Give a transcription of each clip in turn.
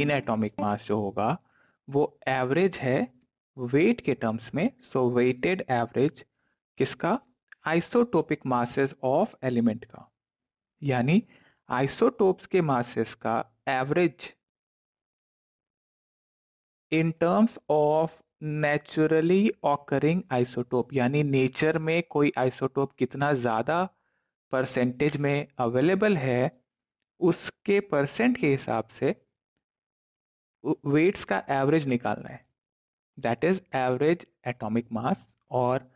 In atomic mass जो होगा वो एवरेज है वेट के टर्म्स में सो वेटेड एवरेज किसका आइसोटोपिक मासेस ऑफ एलिमेंट का यानी आइसोटोप्स के मासेस का average in terms of naturally occurring isotope यानी नेचर में कोई आइसोटोप कितना ज़्यादा परसेंटेज में अवेलेबल है उसके परसेंट के हिसाब से वेट्स का एवरेज निकालना है that is average atomic mass और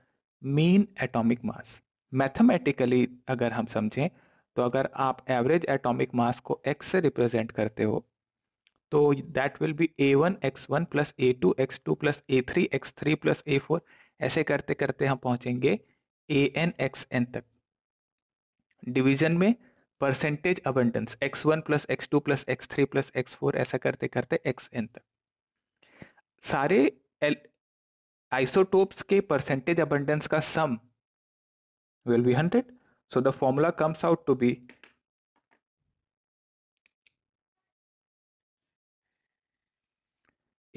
मीन एटॉमिक मास मैथमेटिकली अगर हम समझें तो अगर आप एवरेज एटॉमिक मास को एक्स से रिप्रेजेंट करते हो तो that will be A one x one plus A two x two plus A three X three plus A four ऐसे करते करते हम पहुंचेंगे ए एन एक्स एन तक डिवीजन में percentage abundance X one plus X two plus X three plus X four ऐसा करते करते एक्स एन तक सारे आइसोटोप्स के परसेंटेज अबंडेंस का sum will be hundred so the formula comes out to be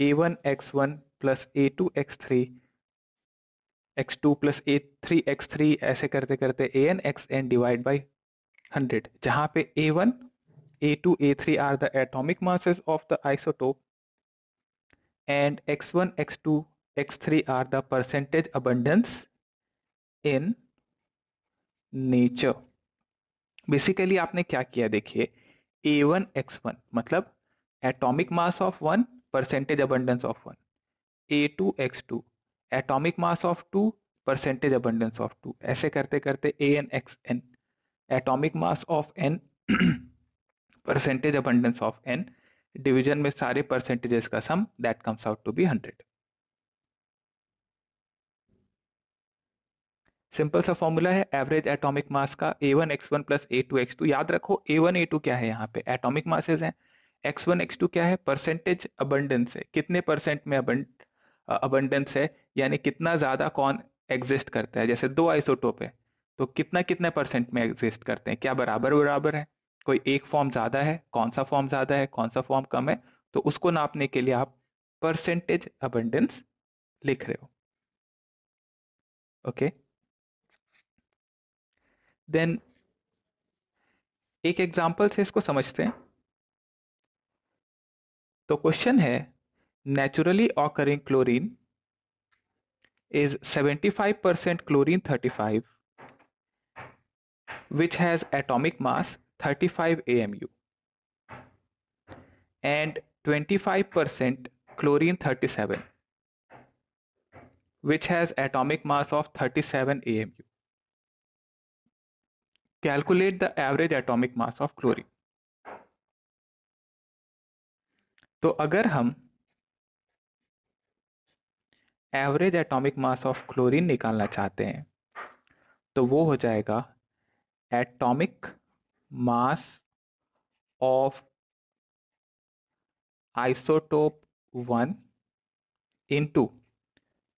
A one x one plus A two X three X two plus A three X three ऐसे करते करते A N X N divide by hundred जहां पे A one A two A three are the atomic masses of the isotope and X one X two X three are the percentage abundance in nature basically आपने क्या किया देखिए A one x one मतलब atomic mass of one percentage abundance of one A two x two atomic mass of two percentage abundance of two ऐसे करते करते A N X N atomic mass of N percentage abundance of N division में सारे percentages का sum that comes out to be hundred simple सा formula है average atomic mass का A one x one plus A two x two याद रखो ए one A to क्या है यहाँ पे एटॉमिक मासेज हैं एक्स वन एक्स टू क्या है परसेंटेज अबंडेंस है कितने परसेंट में अबंडेंस है यानी कितना ज्यादा कौन एग्जिस्ट करता है जैसे दो आइसोटोप है तो कितना कितने परसेंट में एग्जिस्ट करते हैं क्या बराबर बराबर है कोई एक फॉर्म ज्यादा है कौन सा फॉर्म ज्यादा है कौन सा फॉर्म कम है तो उसको नापने के लिए आप परसेंटेज अबंडेंस लिख रहे हो ओके देन एक एग्जाम्पल से इसको समझते हैं तो क्वेश्चन है naturally occurring chlorine is 75 percent chlorine 35 which has atomic mass 35 AMU and 25% chlorine 37 which has atomic mass of 37 AMU. Calculate the average atomic mass of chlorine. तो अगर हम average atomic mass of chlorine निकालना चाहते हैं तो वो हो जाएगा atomic mass of isotope 1 into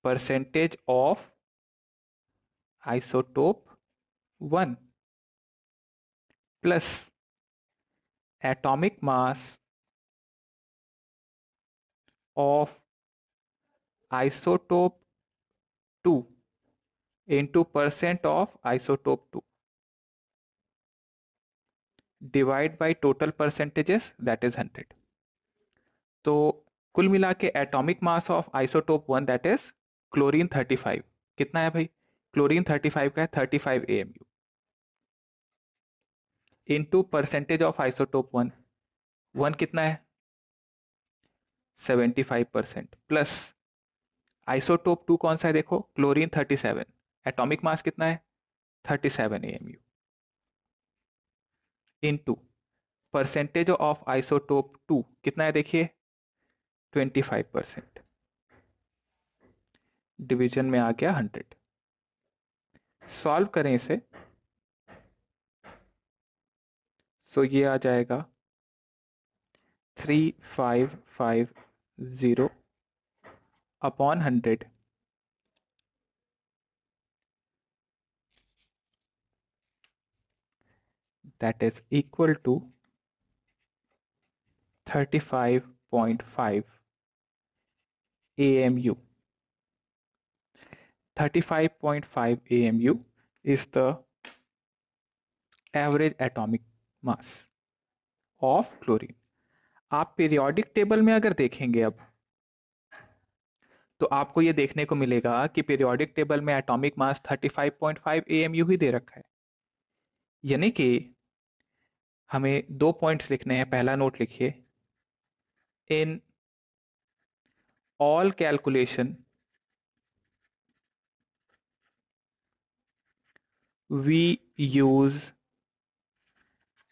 percentage of isotope 1 plus atomic mass of isotope 2 into percent of isotope 2 divide by total percentages that is hundred तो कुल मिला के atomic mass of isotope one that is chlorine five कितना है भाई chlorine five का है thirty five A M U to percentage of isotope one one कितना है seventy five percent plus isotope two कौन सा है देखो क्लोरीन सेवन एटोमिक मास कितना है thirty seven A M U into percentage of isotope two कितना है देखिए ट्वेंटी फाइव परसेंट डिवीजन में आ गया हंड्रेड सॉल्व करें इसे सो ये आ जाएगा three five five zero upon hundred that is equal to 35.5 AMU. 35.5 AMU is the average atomic mass of chlorine. आप पीरियोडिक टेबल में अगर देखेंगे अब तो आपको ये देखने को मिलेगा कि पीरियोडिक टेबल में एटॉमिक मास 35.5 एएमयू ही दे रखा है यानी कि हमें दो पॉइंट्स लिखने हैं पहला नोट लिखिए in all calculation we use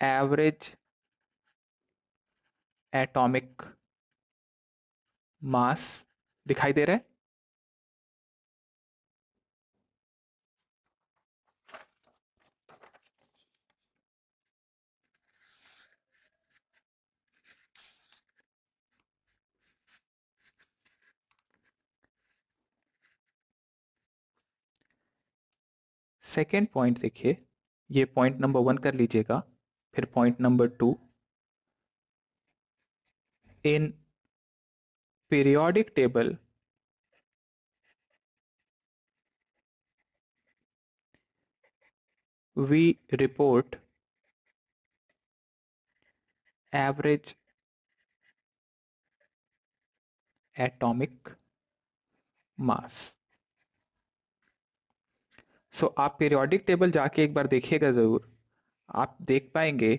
average atomic mass दिखाई दे रहा है सेकेंड पॉइंट देखिए ये पॉइंट नंबर वन कर लीजिएगा फिर point number two in periodic table we report average atomic mass so so, आप पीरियोडिक टेबल जाके एक बार देखिएगा ज़रूर आप देख पाएंगे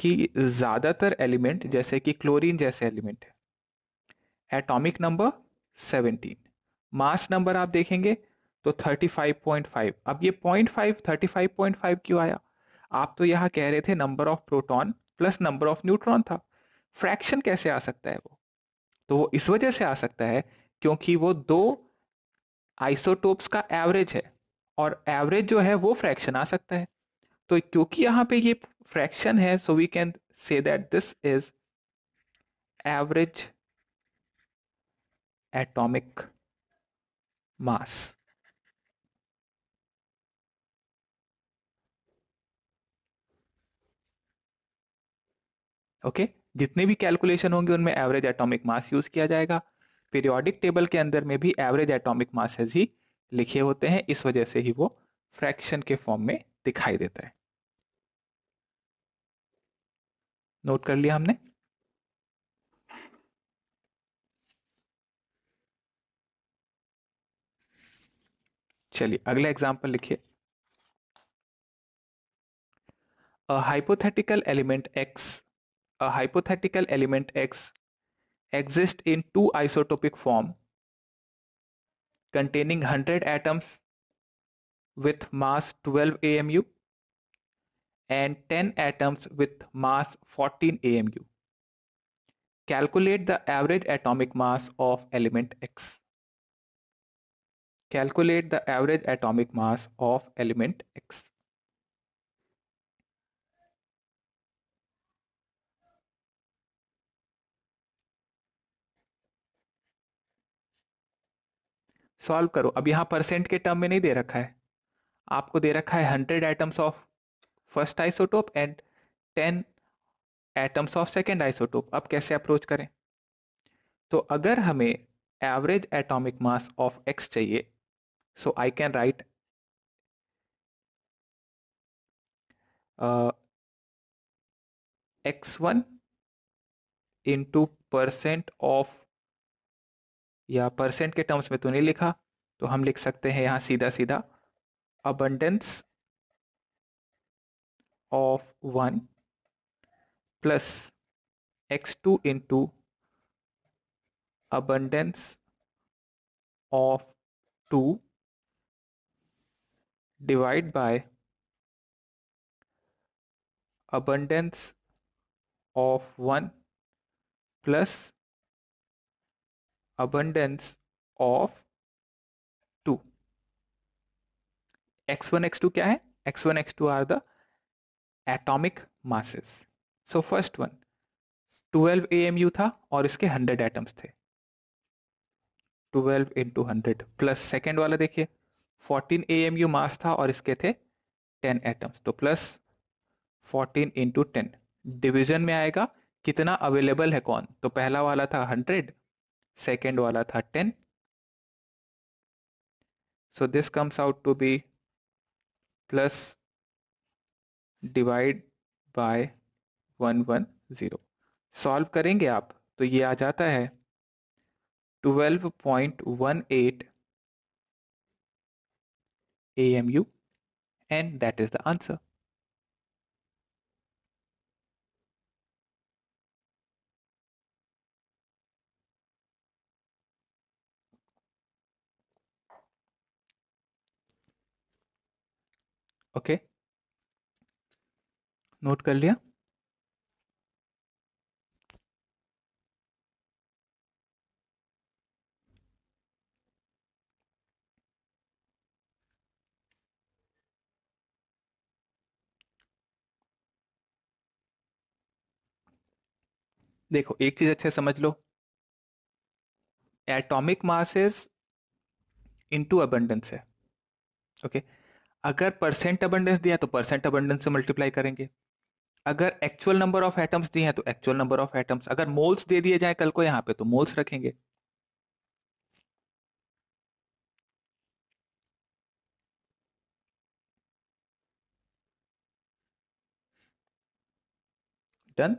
कि ज़्यादातर एलिमेंट जैसे कि क्लोरीन जैसे एलिमेंट है एटॉमिक नंबर 17 मास नंबर आप देखेंगे तो 35.5 अब ये 0.5 35.5 क्यों आया आप तो यहाँ कह रहे थे number of proton plus number of neutron था फ्रैक्शन कैसे आ सकता है वो तो वो इस वजह से आ सकता है क्योंकि वो दो आइसोटोप्स का एवरेज है और एवरेज जो है वो फ्रैक्शन आ सकता है तो क्योंकि यहाँ पे ये फ्रैक्शन है so we can say that this is average atomic mass okay जितने भी कैलकुलेशन होंगे उनमें एवरेज एटॉमिक मास यूज किया जाएगा पीरियोडिक टेबल के अंदर में भी एवरेज एटॉमिक मास ही लिखे होते हैं इस वजह से ही वो फ्रैक्शन के फॉर्म में दिखाई देता है नोट कर लिया हमने चलिए अगला एग्जांपल लिखिए a hypothetical element X a hypothetical element X exist in two isotopic form containing 100 atoms with mass 12 AMU and 10 atoms with mass 14 AMU. Calculate the average atomic mass of element X. Calculate the average atomic mass of element X. Solve करो अब यहाँ percent के term में नहीं दे रखा है आपको दे रखा है hundred items of first isotope and ten atoms of second isotope अब कैसे अप्रोच करें तो अगर हमें average atomic mass of X चाहिए so I can write X one into percent of या परसेंट के टर्म्स में तो नहीं लिखा तो हम लिख सकते हैं यहाँ सीधा सीधा abundance of one plus X two into abundance of two divide by abundance of one plus abundance of two X one X two क्या है X one X two are the atomic masses so first one 12 AMU था और इसके 100 atoms थे 12 into hundred plus second वाला देखिए 14 AMU मास था और इसके थे 10 एटम्स तो प्लस 14 इंटू टेन डिविजन में आएगा कितना अवेलेबल है कौन तो पहला वाला था हंड्रेड सेकेंड वाला था ten so this comes out to be plus divide by one one zero solve करेंगे आप तो ये आ जाता है twelve point one eight A M U and that is the answer okay note कर लिया देखो एक चीज अच्छे समझ लो एटॉमिक मासेस इनटू अबंडेंस है ओके okay? अगर परसेंट अबंडेंस दिया तो परसेंट अबंडेंस से मल्टीप्लाई करेंगे अगर एक्चुअल नंबर ऑफ एटम्स दिए हैं तो एक्चुअल नंबर ऑफ एटम्स अगर मोल्स दे दिए जाए कल को यहाँ पे तो मोल्स रखेंगे डन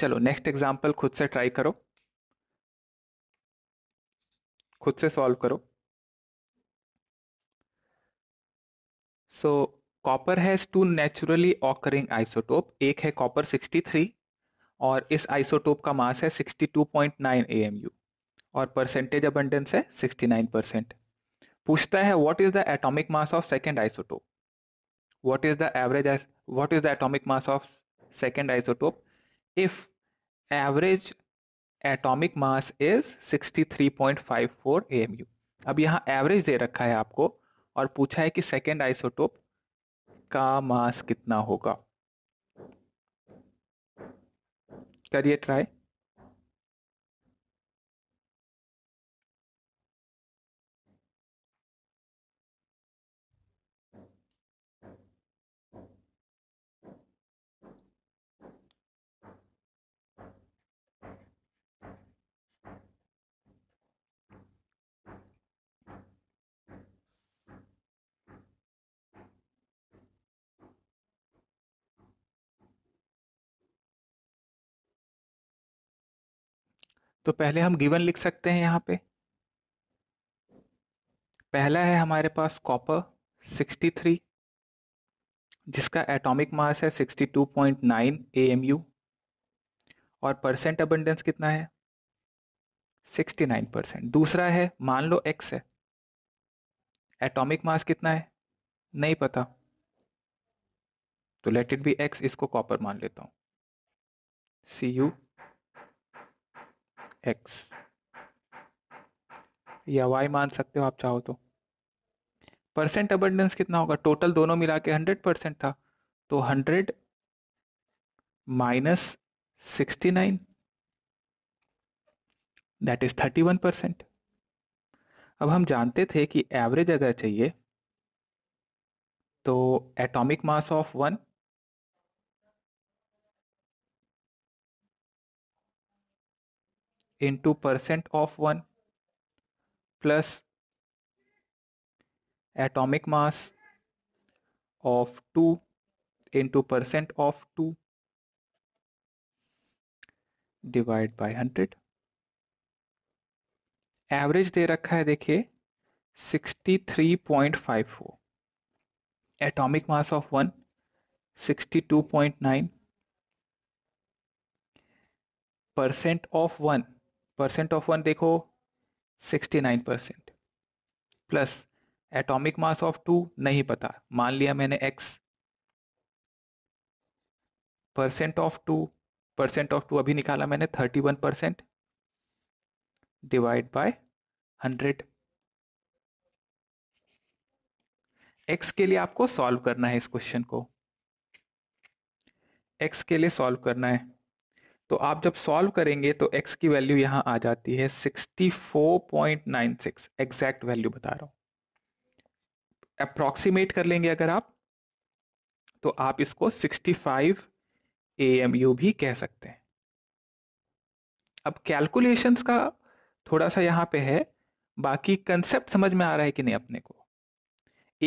चलो नेक्स्ट एग्जाम्पल खुद से ट्राई करो खुद से सॉल्व करो so copper has two naturally occurring isotope एक है कॉपर 63 और इस आइसोटोप का मास है 62.9 एएमयू और परसेंटेज अबंडेंस है 69 परसेंट पूछता है what is the atomic mass of second isotope what is the average what is the atomic mass of second isotope if average atomic mass is 63.54 amu अब यहाँ average दे रखा है आपको और पूछा है कि सेकेंड आइसोटोप का मास कितना होगा करिए ट्राई तो पहले हम गिवन लिख सकते हैं यहाँ पे पहला है हमारे पास कॉपर 63 जिसका एटॉमिक मास है 62.9 एएमयू और परसेंट अबंडेंस कितना है 69 परसेंट दूसरा है मान लो एक्स है एटॉमिक मास कितना है नहीं पता तो लेट इट बी एक्स इसको कॉपर मान लेता हूं सी यू एक्स या वाई मान सकते हो आप चाहो तो परसेंट अबंडेंस कितना होगा टोटल दोनों मिला के हंड्रेड परसेंट था तो hundred minus sixty nine that is thirty one percent अब हम जानते थे कि एवरेज अगर चाहिए तो atomic mass of one into percent of 1 plus atomic mass of 2 into percent of 2 divide by 100 Average दे रखा है 63.54 atomic mass of 1 62.9 percent of 1 percent of one देखो 69 percent plus atomic mass of two नहीं पता मान लिया मैंने x percent of two percent of two अभी निकाला मैंने 31 परसेंट डिवाइड बाय 100 एक्स के लिए आपको सॉल्व करना है इस क्वेश्चन को एक्स के लिए सॉल्व करना है तो आप जब सॉल्व करेंगे तो x की वैल्यू यहाँ आ जाती है 64.96 एग्जैक्ट वैल्यू बता रहा हूँ अप्रॉक्सीमेट कर लेंगे अगर आप तो आप इसको 65 AMU भी कह सकते हैं अब कैलकुलेशंस का थोड़ा सा यहाँ पे है बाकी कंसेप्ट समझ में आ रहा है कि नहीं अपने को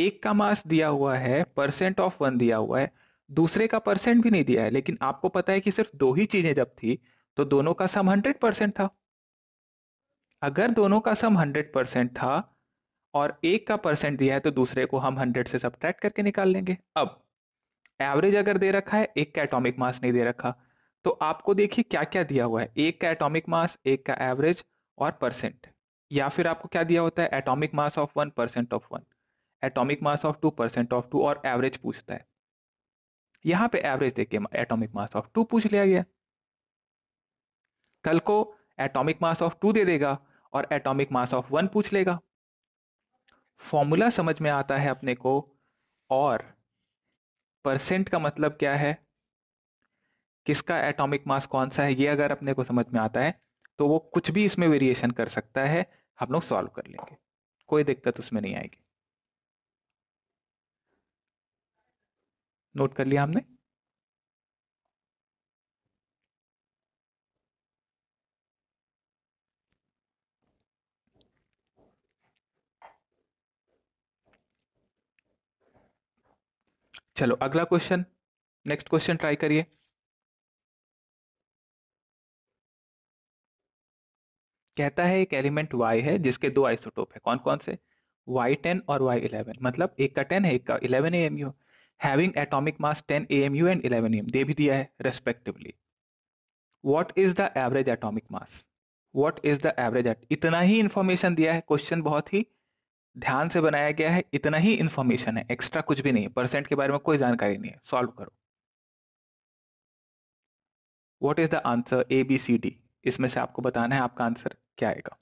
एक का मास दिया हुआ है परसेंट ऑफ वन दिया हुआ है दूसरे का परसेंट भी नहीं दिया है लेकिन आपको पता है कि सिर्फ दो ही चीजें जब थी तो दोनों का सम हंड्रेड परसेंट था अगर दोनों का सम हंड्रेड परसेंट था और एक का परसेंट दिया है तो दूसरे को हम हंड्रेड से सब्ट्रैक्ट करके निकाल लेंगे अब एवरेज अगर दे रखा है एक का एटॉमिक मास नहीं दे रखा तो आपको देखिए क्या क्या दिया हुआ है एक का एटॉमिक मास एक का एवरेज और परसेंट या फिर आपको क्या दिया होता है atomic mass of one percent of one atomic mass of two percent of two और एवरेज पूछता है यहां पे एवरेज देके एटॉमिक मास ऑफ टू पूछ लिया गया कल को एटॉमिक मास ऑफ टू दे देगा और एटॉमिक मास ऑफ वन पूछ लेगा फॉर्मूला समझ में आता है अपने को और परसेंट का मतलब क्या है किसका एटॉमिक मास कौन सा है ये अगर अपने को समझ में आता है तो वो कुछ भी इसमें वेरिएशन कर सकता है हम लोग सॉल्व कर लेंगे कोई दिक्कत उसमें नहीं आएगी नोट कर लिया हमने चलो अगला क्वेश्चन नेक्स्ट क्वेश्चन ट्राई करिए कहता है एक एलिमेंट वाई है जिसके दो आइसोटोप है कौन कौन से वाई टेन और वाई इलेवन मतलब एक का टेन है एक का eleven A M U having atomic mass 10 M U and 11 M दे भी दिया है respectively what is the average atomic mass what is the average इतना ही इंफॉर्मेशन दिया है क्वेश्चन बहुत ही ध्यान से बनाया गया है इतना ही इंफॉर्मेशन है एक्स्ट्रा कुछ भी नहीं परसेंट के बारे में कोई जानकारी नहीं है सॉल्व करो what is the answer A B C D इसमें से आपको बताना है आपका आंसर क्या आएगा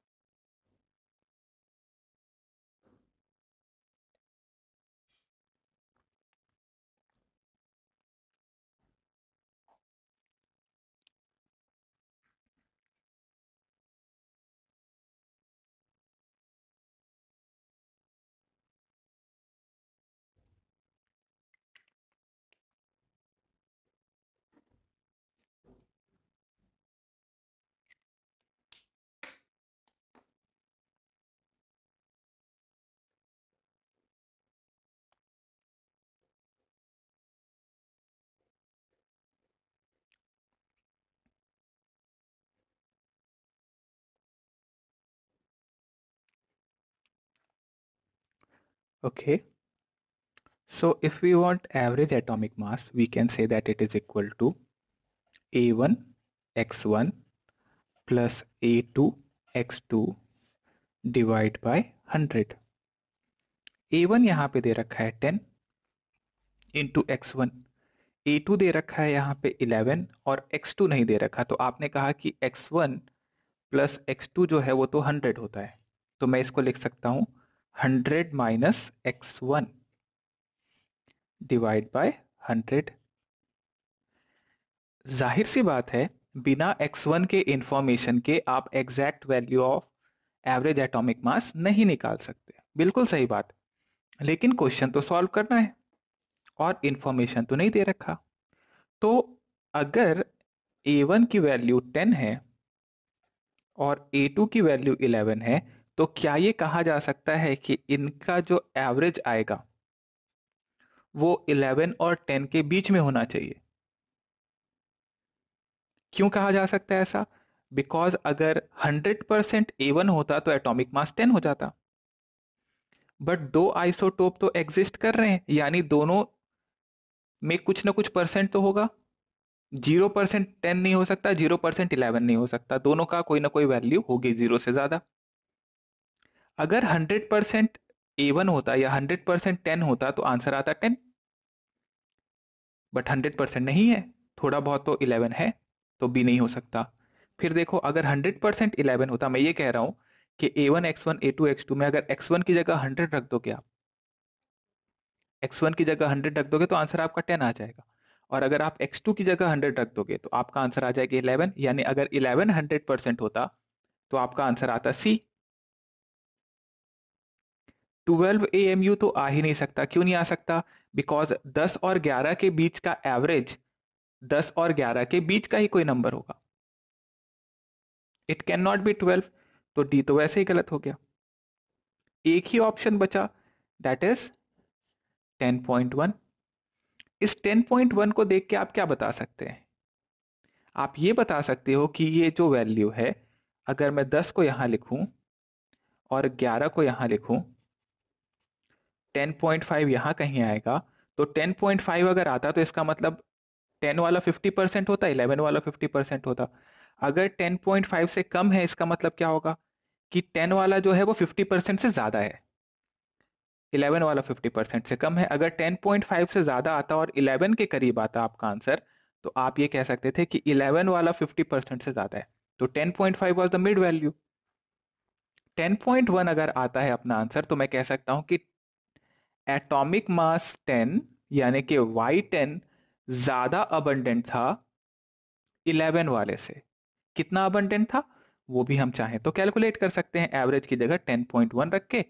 Okay. So if we want average atomic mass, we can say that it is equal to A1 x1 plus A2 x2 divide by 100 A1 यहाँ पे दे रखा है 10 into x one A two दे रखा है यहाँ पे 11 और x2 नहीं दे रखा तो आपने कहा कि x1 वन प्लस एक्स जो है वो तो 100 होता है तो मैं इसको लिख सकता हूँ 100 minus x1 डिवाइड बाय 100 जाहिर सी बात है बिना x1 के इंफॉर्मेशन के आप exact value of average atomic mass नहीं निकाल सकते बिल्कुल सही बात लेकिन क्वेश्चन तो सॉल्व करना है और इंफॉर्मेशन तो नहीं दे रखा तो अगर ए वन की वैल्यू टेन है और ए टू की वैल्यू इलेवन है तो क्या ये कहा जा सकता है कि इनका जो एवरेज आएगा वो 11 और 10 के बीच में होना चाहिए क्यों कहा जा सकता है ऐसा बिकॉज अगर 100 परसेंट एवन होता तो एटॉमिक मास 10 हो जाता बट दो आइसोटोप तो एग्जिस्ट कर रहे हैं यानी दोनों में कुछ ना कुछ परसेंट तो होगा जीरो परसेंट टेन नहीं हो सकता जीरो परसेंट इलेवन नहीं हो सकता दोनों का कोई ना कोई वैल्यू होगी जीरो से ज्यादा अगर 100 परसेंट ए वन होता या 100 परसेंट टेन होता तो आंसर आता टेन बट 100 परसेंट नहीं है थोड़ा बहुत तो 11 है तो बी नहीं हो सकता फिर देखो अगर 100 परसेंट इलेवन होता मैं ये कह रहा हूं कि A one x one A two x two में अगर एक्स वन की जगह हंड्रेड रख दो आप एक्स वन की जगह हंड्रेड रख दोगे तो आंसर आपका टेन आ जाएगा और अगर आप एक्स टू की जगह हंड्रेड रख दोगे तो आपका आंसर आ जाएगा इलेवन यानी अगर इलेवन हंड्रेड परसेंट होता तो आपका आंसर आता C twelve A M U तो आ ही नहीं सकता क्यों नहीं आ सकता बिकॉज दस और ग्यारह के बीच का एवरेज दस और ग्यारह के बीच का ही कोई नंबर होगा it can not be twelve तो डी तो वैसे ही गलत हो गया एक ही ऑप्शन बचा that is ten point one इस टेन पॉइंट वन को देख के आप क्या बता सकते हैं आप ये बता सकते हो कि ये जो वैल्यू है अगर मैं दस को यहां लिखूं और ग्यारह को यहां लिखूं टेन पॉइंट फाइव यहाँ कहीं आएगा तो टेन पॉइंट फाइव अगर आता तो इसका मतलब टेन वाला फिफ्टी परसेंट होता इलेवन वाला फिफ्टी परसेंट होता अगर टेन पॉइंट फाइव से कम है इसका मतलब क्या होगा कि टेन वाला जो है वो फिफ्टी परसेंट से ज़्यादा है इलेवन वाला फिफ्टी परसेंट से कम है अगर टेन पॉइंट फाइव से ज़्यादा आता और इलेवन के करीब आता आपका आंसर तो आप ये कह सकते थे कि इलेवन वाला फिफ्टी परसेंट से ज़्यादा है तो ten point five was the mid value ten point one अगर आता है अपना आंसर तो मैं कह सकता हूं कि एटॉमिक मास 10 यानी कि वाई टेन ज्यादा अबंडेंट था 11 वाले से कितना अबंडेंट था वो भी हम चाहें तो कैलकुलेट कर सकते हैं एवरेज की जगह 10.1 रख के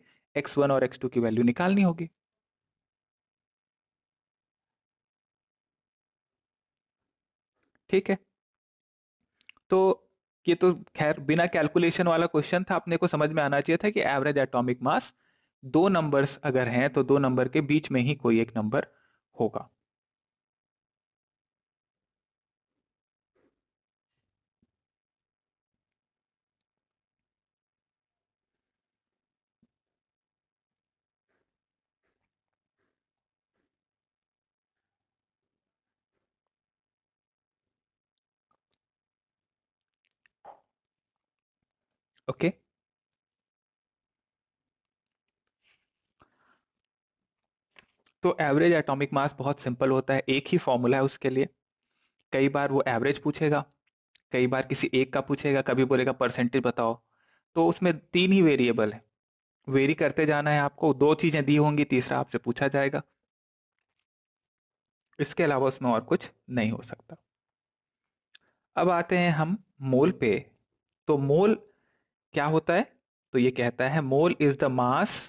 वन और एक्स टू की वैल्यू निकालनी होगी ठीक है तो ये तो खैर बिना कैलकुलेशन वाला क्वेश्चन था अपने को समझ में आना चाहिए था कि एवरेज एटॉमिक मास दो नंबर्स अगर हैं तो दो नंबर के बीच में ही कोई एक नंबर होगा okay तो एवरेज एटॉमिक मास बहुत सिंपल होता है एक ही फॉर्मूला है उसके लिए कई बार वो एवरेज पूछेगा कई बार किसी एक का पूछेगा कभी बोलेगा परसेंटेज बताओ तो उसमें तीन ही वेरिएबल है वेरी करते जाना है आपको दो चीजें दी होंगी तीसरा आपसे पूछा जाएगा इसके अलावा उसमें और कुछ नहीं हो सकता अब आते हैं हम मोल पे तो मोल क्या होता है तो ये कहता है mole is the mass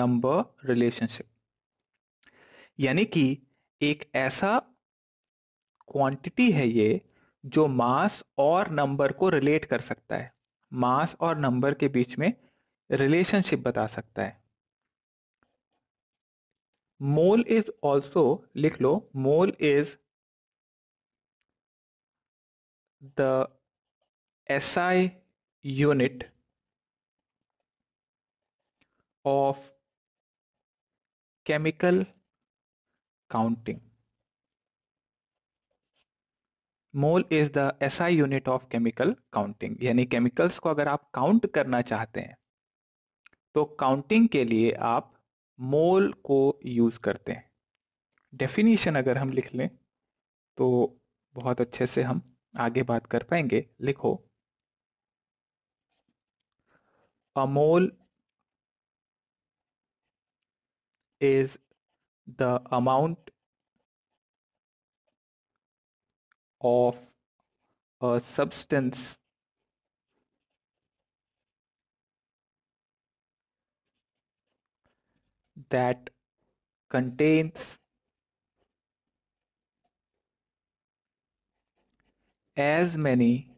number relationship यानी कि एक ऐसा क्वांटिटी है ये जो मास और नंबर को रिलेट कर सकता है मास और नंबर के बीच में रिलेशनशिप बता सकता है मोल इज ऑल्सो लिख लो mole is the SI unit of chemical counting. Mole is the SI unit of chemical counting यानी केमिकल्स को अगर आप काउंट करना चाहते हैं तो काउंटिंग के लिए आप मोल को यूज करते हैं डेफिनेशन अगर हम लिख लें तो बहुत अच्छे से हम आगे बात कर पाएंगे लिखो अमोल इज the amount of a substance that contains as many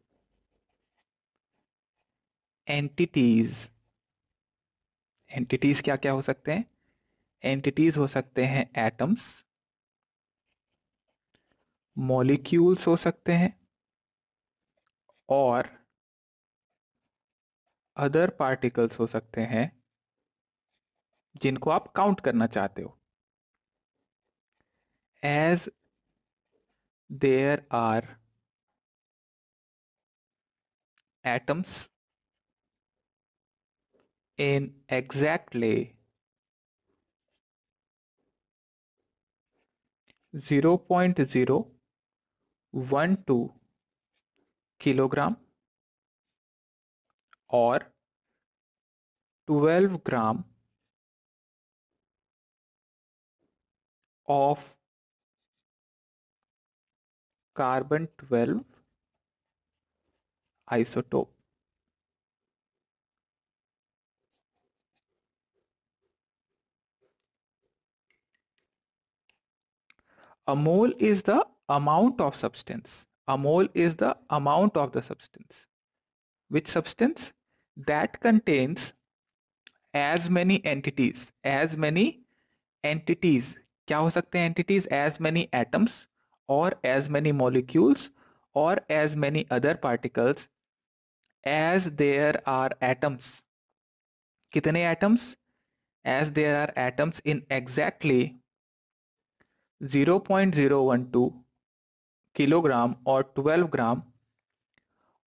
entities entities क्या क्या हो सकते हैं एंटिटीज हो सकते हैं एटम्स मॉलिक्यूल्स हो सकते हैं और अदर पार्टिकल्स हो सकते हैं जिनको आप काउंट करना चाहते हो as there are atoms in exactly 0.012 kilogram or 12 gram of carbon 12 isotope a mole is the amount of substance a mole is the amount of the substance which substance that contains as many entities as many entities क्या हो सकते entities as many atoms or as many molecules or as many other particles as there are atoms कितने atoms as there are atoms in exactly 0.012 kilogram और 12 gram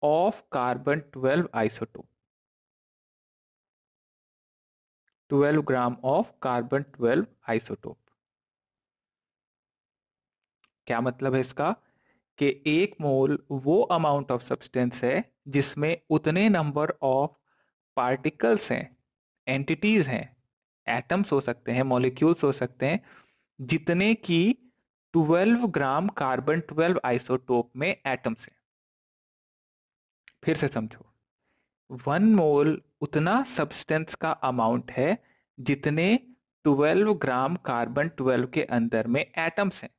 of carbon 12 isotope 12 gram of carbon 12 isotope क्या मतलब है इसका कि एक मोल वो amount of substance है जिसमें उतने नंबर ऑफ पार्टिकल्स हैं एंटिटीज हैं एटम्स हो सकते हैं मॉलिक्यूल्स हो सकते हैं जितने की 12 ग्राम कार्बन 12 आइसोटोप में एटम्स हैं फिर से समझो वन मोल उतना सब्सटेंस का अमाउंट है जितने 12 ग्राम कार्बन 12 के अंदर में एटम्स हैं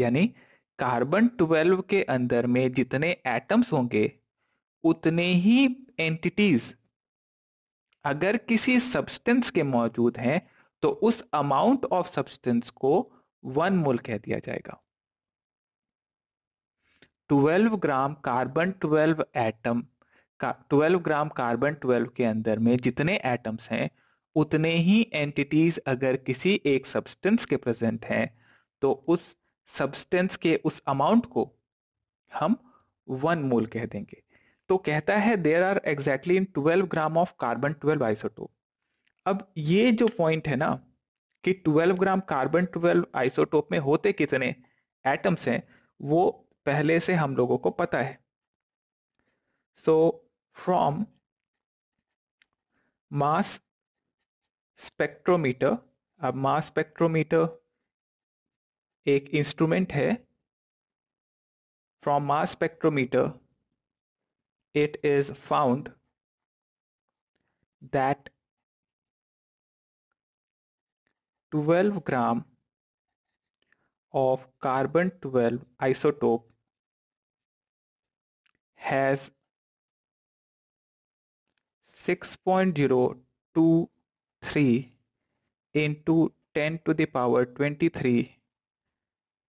यानी कार्बन 12 के अंदर में जितने एटम्स होंगे उतने ही एंटिटीज अगर किसी सब्सटेंस के मौजूद हैं तो उस अमाउंट ऑफ सब्सटेंस को वन मोल कह दिया जाएगा 12 ग्राम कार्बन 12 एटम का 12 ग्राम कार्बन 12 के अंदर में जितने एटम्स हैं उतने ही एंटिटीज अगर किसी एक सब्सटेंस के प्रेजेंट हैं तो उस सब्सटेंस के उस अमाउंट को हम वन मोल कह देंगे तो कहता है there are exactly in 12 gram of carbon 12 isotope अब ये जो पॉइंट है ना कि 12 ग्राम कार्बन 12 आइसोटोप में होते कितने एटम्स हैं वो पहले से हम लोगों को पता है सो फ्रॉम मास स्पेक्ट्रोमीटर अब मास स्पेक्ट्रोमीटर एक इंस्ट्रूमेंट है from mass spectrometer it is found that 12 gram of carbon 12 isotope has 6.023 into 10 to the power 23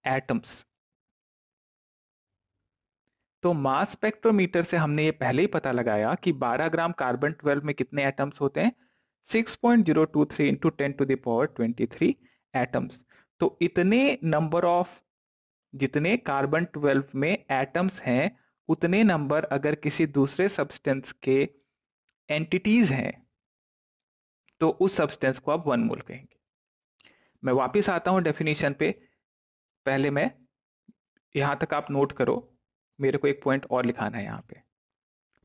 atoms तो मास स्पेक्ट्रोमीटर से हमने ये पहले ही पता लगाया कि 12 ग्राम कार्बन 12 में कितने एटम्स होते हैं 6.023 into 10 to the power 23 atoms. तो इतने नंबर ऑफ जितने कार्बन 12 में एटम्स हैं उतने नंबर अगर किसी दूसरे सब्सटेंस के एंटिटीज हैं तो उस सब्सटेंस को आप वन मोल कहेंगे मैं वापस आता हूं डेफिनेशन पे पहले मैं यहां तक आप नोट करो मेरे को एक पॉइंट और लिखाना है यहाँ पे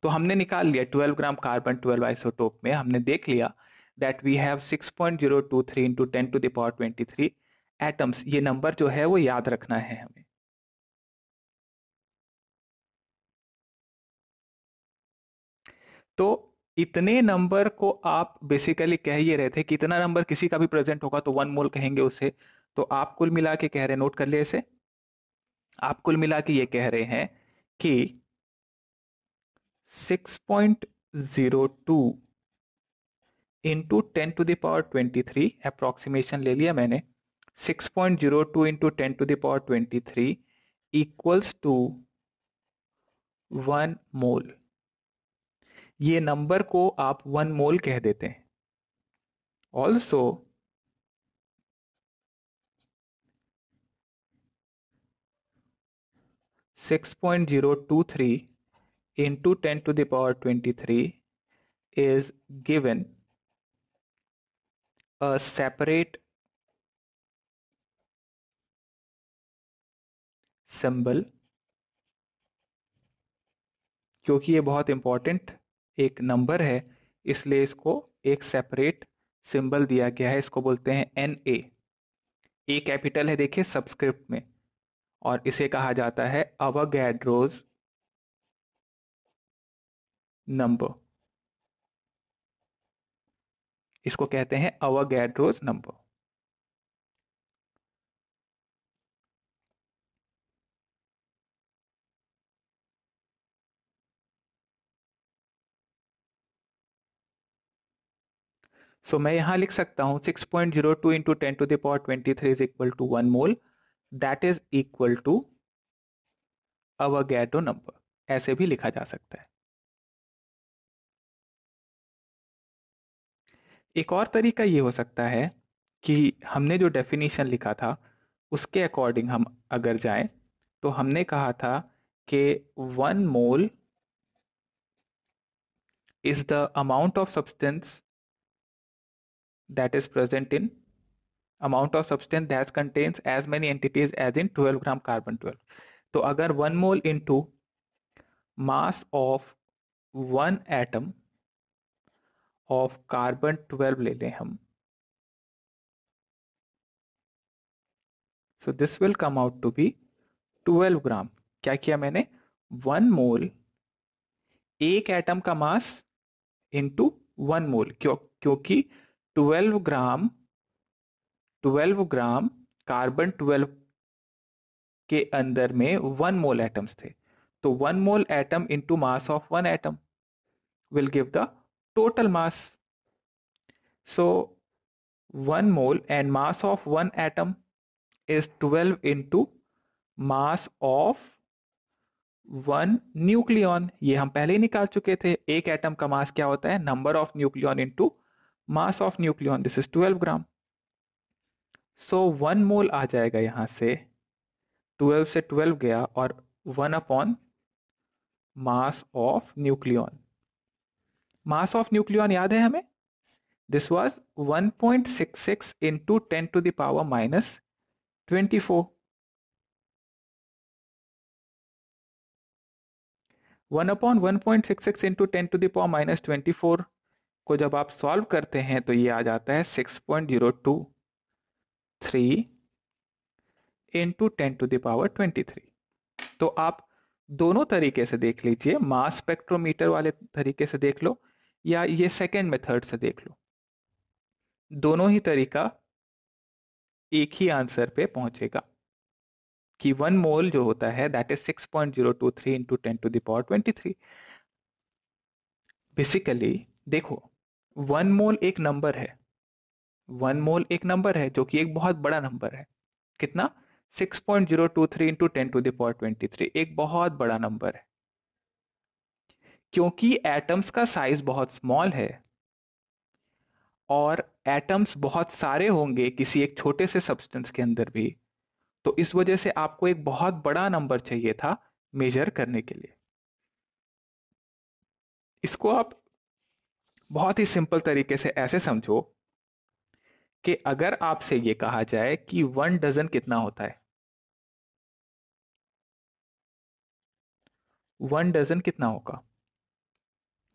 तो हमने निकाल लिया 12 ग्राम कार्बन 12 आइसोटोप में हमने देख लिया that we have 6.023 into 10 to the power twenty 23 atoms ये नंबर जो है वो याद रखना है हमें तो इतने नंबर को आप बेसिकली कह ये रहे थे कि इतना नंबर किसी का भी प्रेजेंट होगा तो वन मोल कहेंगे उसे तो आप कुल मिला के कह रहे नोट कर लिए इसे आप कुल मिला के ये कह रहे हैं कि 6.02 into ten to the power twenty three approximation ले लिया मैंने six point zero two into ten to the power twenty three equals to one mole ये नंबर को आप वन मोल कह देते हैं also six point zero two three into ten to the power twenty three is given a separate symbol क्योंकि ये बहुत important एक नंबर है इसलिए इसको एक सेपरेट सिंबल दिया गया है इसको बोलते हैं एन ए ए कैपिटल है देखिए सब्सक्रिप्ट में और इसे कहा जाता है अवगैड्रोज नंबर इसको कहते हैं अवगैड्रोज नंबर सो so, मैं यहां लिख सकता हूं 6.02 point zero two into ten to the power twenty three is equal to one mole that is equal to Avogadro number ऐसे भी लिखा जा सकता है एक और तरीका ये हो सकता है कि हमने जो डेफिनेशन लिखा था उसके अकॉर्डिंग हम अगर जाएं तो हमने कहा था कि one mole is the amount of substance that is present in amount of substance that contains as many entities as in twelve gram carbon twelve तो अगर one mole into mass of one atom of carbon twelve ले लें हम so this will come out to be twelve gram क्या किया मैंने one mole एक atom का मास इंटू वन मोल क्यों क्योंकि twelve gram twelve gram carbon twelve के अंदर में वन मोल एटम्स थे तो one mole atom into mass of one atom will give the total mass. So mole mole and mass of one atom is 12 into mass of one nucleon ये हम पहले ही निकाल चुके थे एक एटम का मास क्या होता है number of nucleon into mass of nucleon this is twelve gram so one mole आ जाएगा यहां से ट्वेल्व से ट्वेल्व गया और one upon mass of nucleon mass of nucleon याद है हमें this was one point six six into ten to the power minus twenty four one upon one point six six into ten to the power minus twenty four को जब आप solve करते हैं तो ये आ जाता है six point zero two three into ten to the power twenty three तो आप दोनों तरीके से देख लीजिए मास स्पेक्ट्रोमीटर वाले तरीके से देख लो या ये सेकेंड मेथड से देख लो दोनों ही तरीका एक ही आंसर पे पहुंचेगा कि वन मोल जो होता है that is six point zero two three into ten to the power twenty three basically देखो वन मोल एक नंबर है वन मोल एक नंबर है जो कि एक बहुत बड़ा नंबर है कितना six point zero two three into ten to the power twenty three एक बहुत बड़ा नंबर है क्योंकि एटम्स का साइज बहुत स्मॉल है और एटम्स बहुत सारे होंगे किसी एक छोटे से सब्सटेंस के अंदर भी तो इस वजह से आपको एक बहुत बड़ा नंबर चाहिए था मेजर करने के लिए इसको आप बहुत ही सिंपल तरीके से ऐसे समझो कि अगर आपसे ये कहा जाए कि वन डजन कितना होता है वन डजन कितना होगा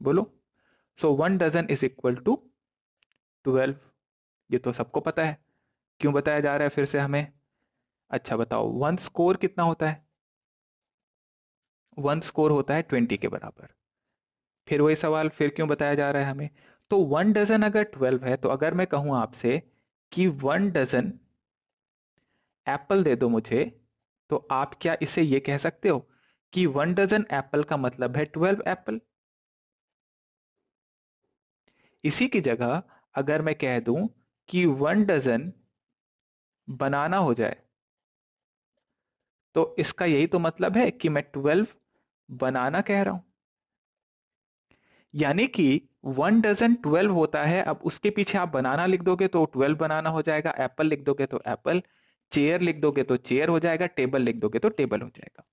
बोलो so one dozen is equal to twelve ये तो सबको पता है क्यों बताया जा रहा है फिर से हमें अच्छा बताओ वन स्कोर कितना होता है वन स्कोर होता है ट्वेंटी के बराबर फिर वही सवाल फिर क्यों बताया जा रहा है हमें तो वन डजन अगर ट्वेल्व है तो अगर मैं कहूं आपसे कि वन डजन एप्पल दे दो मुझे तो आप क्या इसे ये कह सकते हो कि वन डजन एप्पल का मतलब है ट्वेल्व एप्पल इसी की जगह अगर मैं कह दूं कि वन डजन बनाना हो जाए तो इसका यही तो मतलब है कि मैं ट्वेल्व बनाना कह रहा हूं यानी कि वन डजन ट्वेल्व होता है अब उसके पीछे आप बनाना लिख दोगे तो ट्वेल्व बनाना हो जाएगा एप्पल लिख दोगे तो एप्पल चेयर लिख दोगे तो चेयर हो जाएगा टेबल लिख दोगे तो टेबल हो जाएगा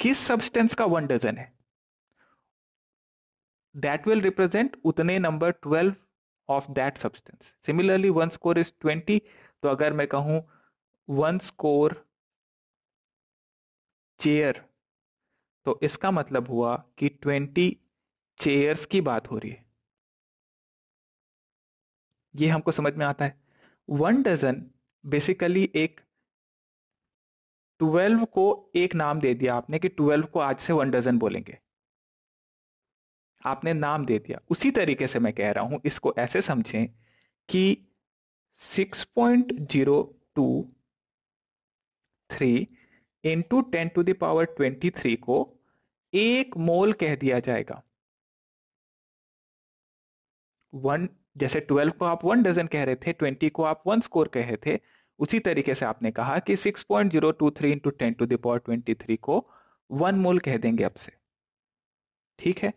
किस सब्सटेंस का वन डजन है that will represent उतने number 12 of that substance similarly one score is 20 तो अगर मैं कहूं वन स्कोर चेयर तो इसका मतलब हुआ कि 20 चेयर्स की बात हो रही है ये हमको समझ में आता है वन डजन बेसिकली एक ट्वेल्व को एक नाम दे दिया आपने कि ट्वेल्व को आज से वन डजन बोलेंगे आपने नाम दे दिया उसी तरीके से मैं कह रहा हूं इसको ऐसे समझें कि point zero two three into ten to the power twenty three को एक मोल कह दिया जाएगा वन जैसे ट्वेल्व को आप वन डजन कह रहे थे ट्वेंटी को आप वन स्कोर कह रहे थे उसी तरीके से आपने कहा कि six point zero two three into ten to the power twenty three को वन मोल कह देंगे आपसे ठीक है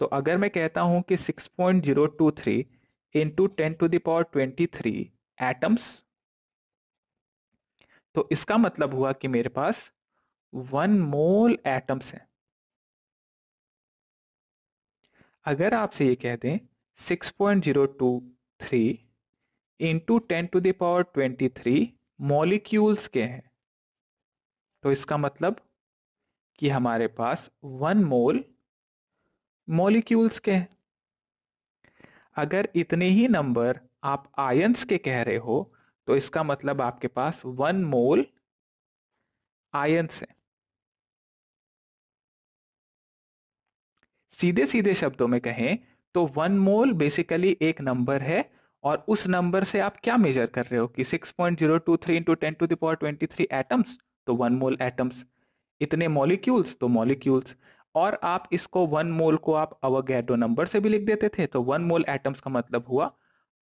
तो अगर मैं कहता हूं कि 6.023 point zero two three into ten to the power twenty three atoms तो इसका मतलब हुआ कि मेरे पास वन मोल एटम्स हैं अगर आपसे ये कह दें 6.023 point zero two three into ten to the power twenty three molecules के हैं तो इसका मतलब कि हमारे पास वन मोल मॉलिक्यूल्स के अगर इतने ही नंबर आप आयंस के कह रहे हो तो इसका मतलब आपके पास वन मोल आयंस है सीधे सीधे शब्दों में कहें तो वन मोल बेसिकली एक नंबर है और उस नंबर से आप क्या मेजर कर रहे हो कि 6.023 point zero two three into ten to the power twenty three atoms तो वन मोल एटम्स इतने मॉलिक्यूल्स तो मॉलिक्यूल्स और आप इसको वन मोल को आप अवगैडो नंबर से भी लिख देते थे तो वन मोल एटम्स का मतलब हुआ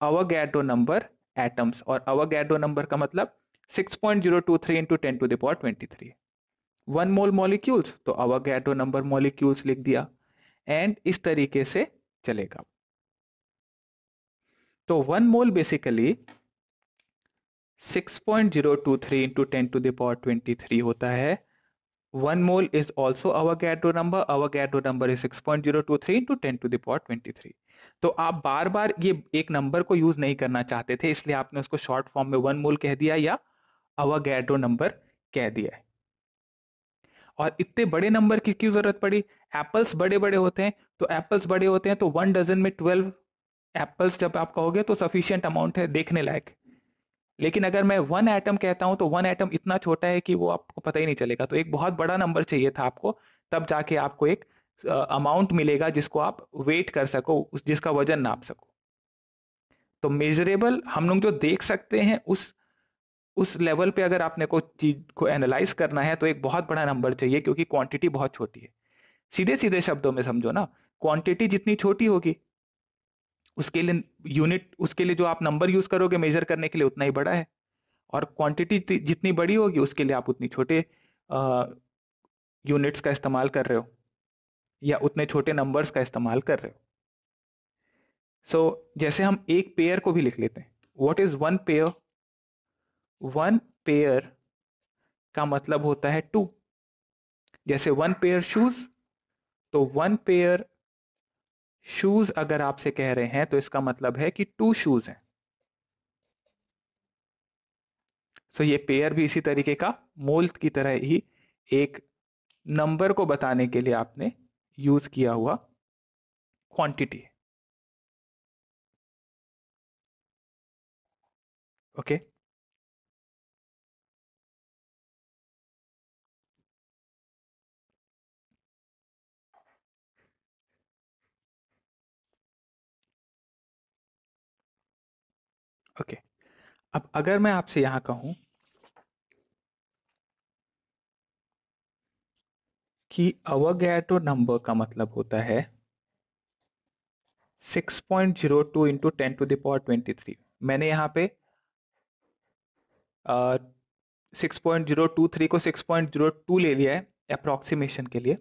अवगैडो नंबर एटम्स और अवगैडो नंबर का मतलब 6.023 point zero two three into ten to the power twenty three one mole molecules तो अवगैडो नंबर मॉलिक्यूल्स लिख दिया एंड इस तरीके से चलेगा तो one mole basically 6.023 point zero two three into ten to the power twenty three होता है 1 mole is also Avogadro number Avogadro number is 6.023 into 10 to the power 23 तो आप बार बार ये एक नंबर को यूज नहीं करना चाहते थे इसलिए आपने उसको शॉर्ट फॉर्म में वन मोल कह दिया या अवागैड्रो नंबर कह दिया है और इतने बड़े नंबर की क्यों जरूरत पड़ी एप्पल्स बड़े तो बड़े होते हैं तो एप्पल्स बड़े होते हैं तो वन डजन में ट्वेल्व एप्पल्स जब आप कहोगे तो सफिशियंट अमाउंट है देखने लायक लेकिन अगर मैं वन एटम कहता हूं तो वन एटम इतना छोटा है कि वो आपको पता ही नहीं चलेगा तो एक बहुत बड़ा नंबर चाहिए था आपको तब जाके आपको एक अमाउंट मिलेगा जिसको आप वेट कर सको जिसका वजन नाप सको तो मेजरेबल हम लोग जो देख सकते हैं उस उस लेवल पे अगर आपने को चीज को एनालाइज करना है तो एक बहुत बड़ा नंबर चाहिए क्योंकि क्वांटिटी बहुत छोटी है सीधे सीधे शब्दों में समझो ना क्वांटिटी जितनी छोटी होगी उसके लिए यूनिट उसके लिए जो आप नंबर यूज करोगे मेजर करने के लिए उतना ही बड़ा है और क्वांटिटी जितनी बड़ी होगी उसके लिए आप उतनी छोटे यूनिट्स का इस्तेमाल कर रहे हो या उतने छोटे नंबर्स का इस्तेमाल कर रहे हो सो so, जैसे हम एक पेयर को भी लिख लेते हैं what is one pair one pair का मतलब होता है टू जैसे वन पेयर शूज तो वन पेयर शूज अगर आपसे कह रहे हैं तो इसका मतलब है कि टू शूज हैं सो ये पेयर भी इसी तरीके का मोल की तरह ही एक नंबर को बताने के लिए आपने यूज किया हुआ क्वांटिटी ओके okay? ओके अब अगर मैं आपसे यहां कहूं कि अवगैटो नंबर का मतलब होता है 6.02 point zero two into ten to the power twenty three मैंने यहां पे six point zero two three को सिक्स पॉइंट जीरो टू ले लिया है अप्रोक्सीमेशन के लिए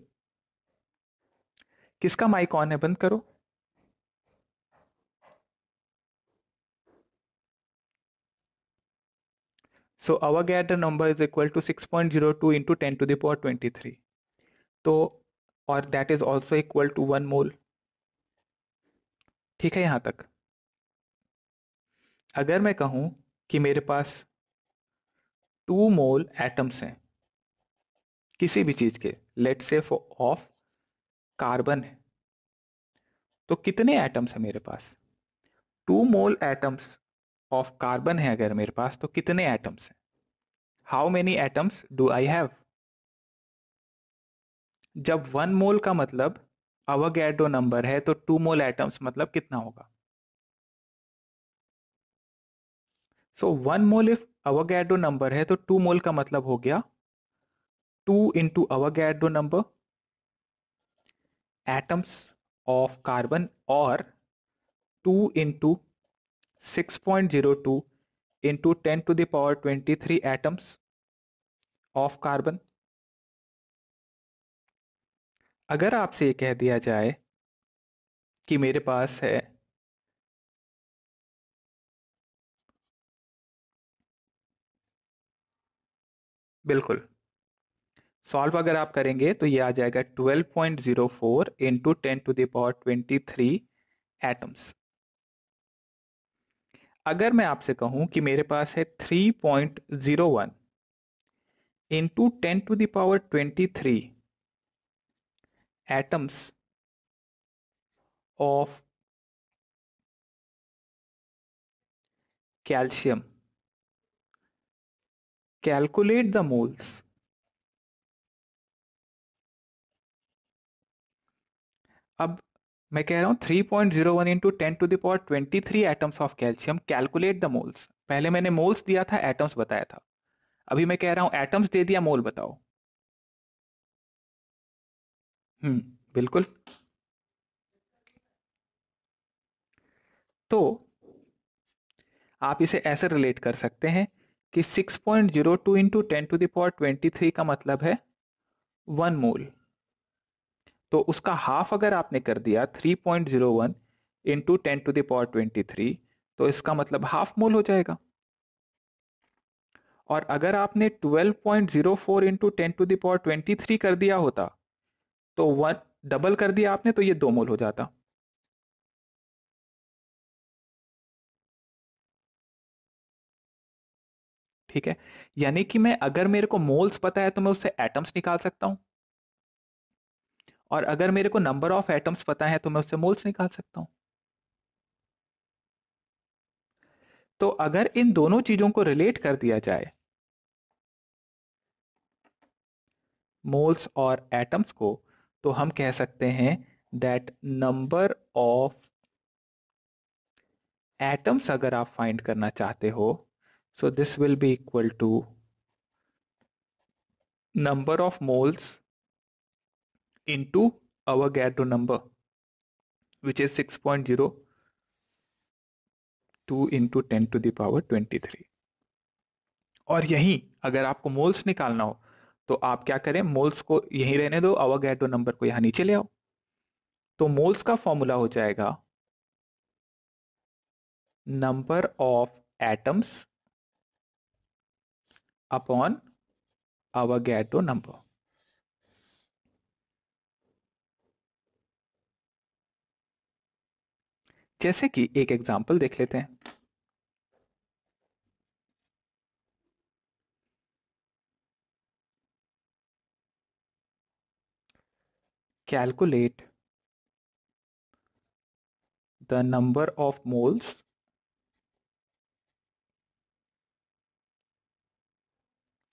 किसका माइक ऑन है बंद करो So our Avogadro number is equal to 6.02 into 10 to the power 23. तो और that is also equal to one mole ठीक है यहां तक अगर मैं कहूं कि मेरे पास टू मोल एटम्स हैं किसी भी चीज के लेट से ऑफ कार्बन है तो कितने एटम्स हैं मेरे पास two mole atoms of carbon है अगर मेरे पास तो कितने एटम्स हैं how many atoms do I have जब वन मोल का मतलब अवगैडो नंबर है तो टू मोल एटम्स मतलब कितना होगा so one mole if Avogadro number है तो टू मोल का मतलब हो गया two into Avogadro number atoms of carbon और two into 6.02 into 10 to the power 23 atoms of carbon अगर आपसे ये कह दिया जाए कि मेरे पास है बिल्कुल सॉल्व अगर आप करेंगे तो ये आ जाएगा 12.04 point zero four into ten to the power twenty three atoms अगर मैं आपसे कहूं कि मेरे पास है 3.01 point zero one into ten to the power twenty three atoms of calcium calculate the moles अब मैं कह रहा हूँ three point zero one into ten to the power twenty three atoms of calcium calculate the moles पहले मैंने moles दिया था atoms बताया था अभी मैं कह रहा हूँ एटम्स दे दिया मोल बताओ हम्म बिल्कुल तो आप इसे ऐसे रिलेट कर सकते हैं कि 6.02 point zero two into ten to the power twenty three का मतलब है वन मोल तो उसका हाफ अगर आपने कर दिया 3.01 point zero one into ten to the power twenty three तो इसका मतलब हाफ मोल हो जाएगा और अगर आपने 12.04 point zero four into ten to the power twenty three कर दिया होता तो वन डबल कर दिया आपने तो ये दो मोल हो जाता ठीक है यानी कि मैं अगर मेरे को मोल्स पता है तो मैं उससे एटम्स निकाल सकता हूं और अगर मेरे को नंबर ऑफ एटम्स पता है तो मैं उससे मोल्स निकाल सकता हूं तो अगर इन दोनों चीजों को रिलेट कर दिया जाए मोल्स और एटम्स को तो हम कह सकते हैं दैट नंबर ऑफ एटम्स अगर आप फाइंड करना चाहते हो so this will be equal to number of moles into our Gatto number which is 6.02 into into ten to the power twenty three और यहीं अगर आपको मोल्स निकालना हो तो आप क्या करें मोल्स को यहीं रहने दो गैटो नंबर को यहां नीचे ले आओ तो मोल्स का फॉर्मूला हो जाएगा नंबर ऑफ एटम्स अपॉन गैटो नंबर जैसे कि एक एग्जाम्पल देख लेते हैं calculate the number of moles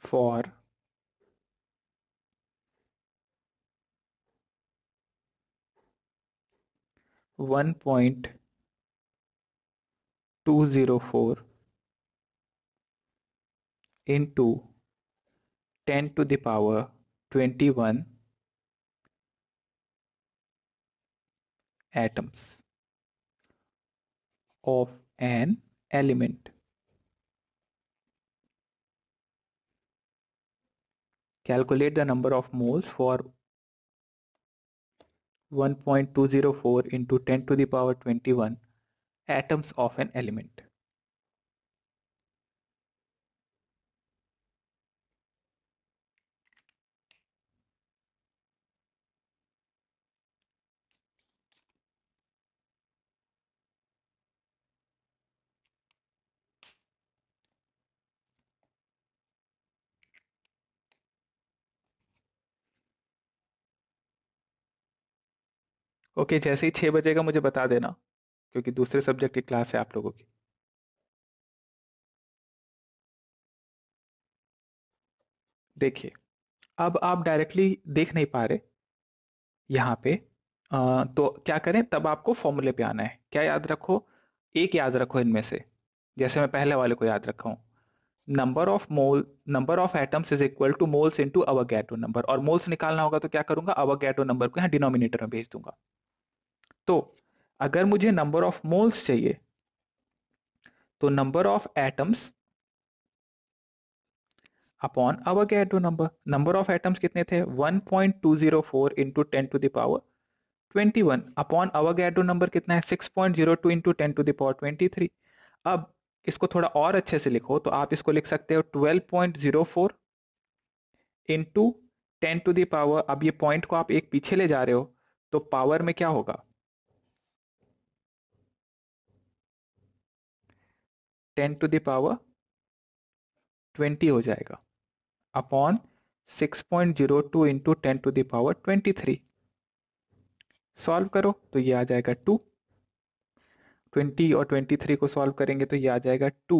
for one point 204 into 10 to the power 21 atoms of an element. Calculate the number of moles for 1.204 into 10 to the power 21 atoms of an element. Okay okay, जैसे ही छः बजेगा मुझे बता देना क्योंकि दूसरे subject की class है आप लोगों की देखिए अब आप डायरेक्टली देख नहीं पा रहे यहां पे आ, तो क्या करें तब आपको फॉर्मूले पे आना है क्या याद रखो एक याद रखो इनमें से जैसे मैं पहले वाले को याद रखा हूं number of mole number of atoms is equal to moles into गैटो नंबर और मोल्स निकालना होगा तो क्या करूंगा अवर गैटो नंबर को यहां डिनोमिनेटर में भेज दूंगा तो अगर मुझे नंबर ऑफ मोल्स चाहिए तो नंबर ऑफ एटम्स अपॉन अब अगेटो नंबर नंबर ऑफ एटम्स कितने थे 1.204 point two zero four into ten to the power twenty one upon Avogadro number कितना है 6.02 point zero two into ten to the power twenty three अब इसको थोड़ा और अच्छे से लिखो तो आप इसको लिख सकते हो 12.04 point zero four into ten to the power अब ये पॉइंट को आप एक पीछे ले जा रहे हो तो पावर में क्या होगा टेन टू दावर ट्वेंटी हो जाएगा upon six point zero two into ten to the power twenty three solve करो तो ये आ जाएगा टू ट्वेंटी और ट्वेंटी थ्री को सॉल्व करेंगे तो ये आ जाएगा two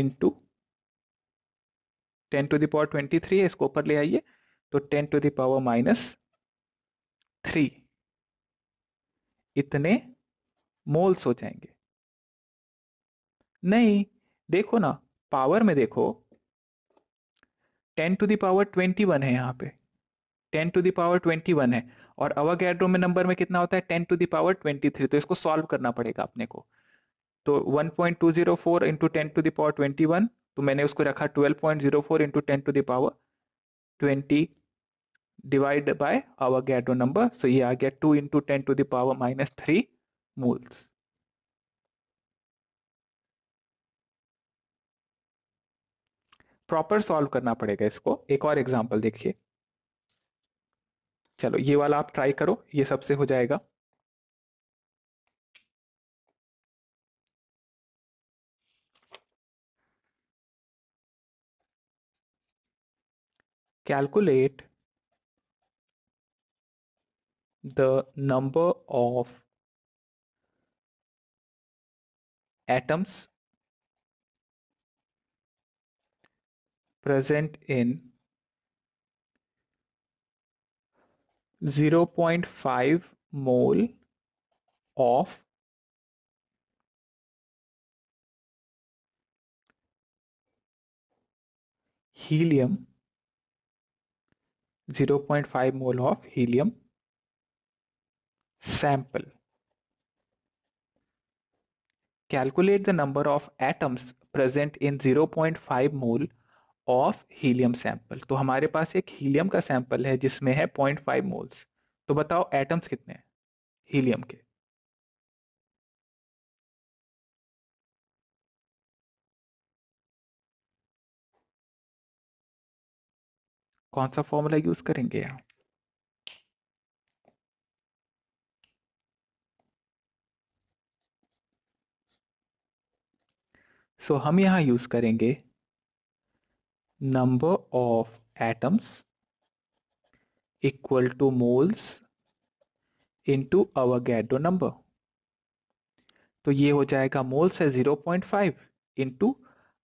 into ten to the power twenty three है इसको ऊपर ले आइए तो ten to the power minus three इतने मोल्स हो जाएंगे नहीं देखो ना पावर में देखो ten to the power twenty one है यहाँ पे ten to the power twenty one है और अवागैड्रो में नंबर में कितना होता है ten to the power twenty three तो इसको सॉल्व करना पड़ेगा अपने को तो one point two zero four into ten to the power twenty one तो मैंने उसको रखा twelve point zero four into ten to the power twenty divide by Avogadro number so ये आ गया two into ten to the power minus three moles proper solve करना पड़ेगा इसको एक और एग्जाम्पल देखिए चलो ये वाला आप ट्राई करो ये सबसे हो जाएगा calculate the number of atoms present in 0.5 mole of helium 0.5 mole of helium sample. Calculate the number of atoms present in 0.5 mole of helium sample तो हमारे पास एक हीलियम का सैंपल है जिसमें है पॉइंट फाइव मोल्स तो बताओ एटम्स कितने हैं हीलियम के कौन सा फॉर्मूला यूज करेंगे यहां सो so, हम यहां यूज करेंगे number of atoms equal to moles into Avogadro number तो ये हो जाएगा मोल्स है 0.5 point five into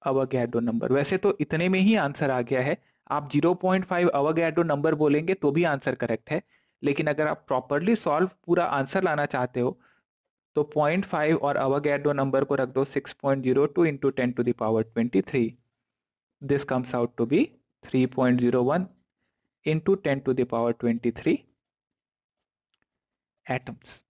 Avogadro number वैसे तो इतने में ही आंसर आ गया है आप 0.5 पॉइंट अवागैडो नंबर बोलेंगे तो भी आंसर करेक्ट है लेकिन अगर आप प्रॉपरली सॉल्व पूरा आंसर लाना चाहते हो तो 0.5 और अवागैडो नंबर को रख दो 6.02 point zero two into ten to the power twenty three this comes out to be 3.01 into 10 to the power 23 atoms